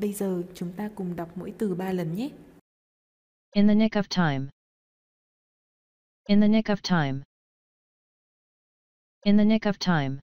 Bây giờ chúng ta cùng đọc mỗi từ ba lần nhé. In the nick of time. In the nick of time. In the nick of time.